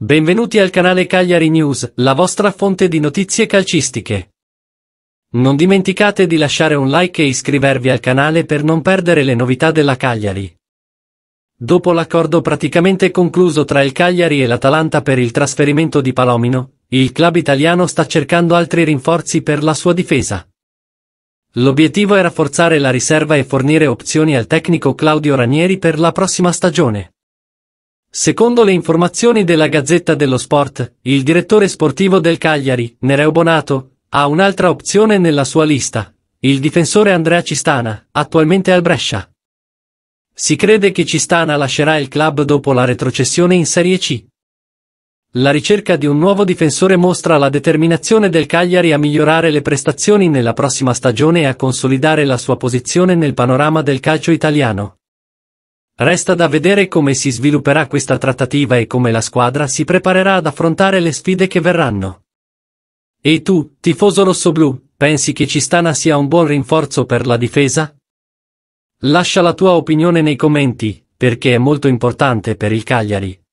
Benvenuti al canale Cagliari News, la vostra fonte di notizie calcistiche. Non dimenticate di lasciare un like e iscrivervi al canale per non perdere le novità della Cagliari. Dopo l'accordo praticamente concluso tra il Cagliari e l'Atalanta per il trasferimento di Palomino, il club italiano sta cercando altri rinforzi per la sua difesa. L'obiettivo è rafforzare la riserva e fornire opzioni al tecnico Claudio Ranieri per la prossima stagione. Secondo le informazioni della Gazzetta dello Sport, il direttore sportivo del Cagliari, Nereo Bonato, ha un'altra opzione nella sua lista, il difensore Andrea Cistana, attualmente al Brescia. Si crede che Cistana lascerà il club dopo la retrocessione in Serie C. La ricerca di un nuovo difensore mostra la determinazione del Cagliari a migliorare le prestazioni nella prossima stagione e a consolidare la sua posizione nel panorama del calcio italiano. Resta da vedere come si svilupperà questa trattativa e come la squadra si preparerà ad affrontare le sfide che verranno. E tu, tifoso rossoblù, pensi che Cistana sia un buon rinforzo per la difesa? Lascia la tua opinione nei commenti, perché è molto importante per il Cagliari.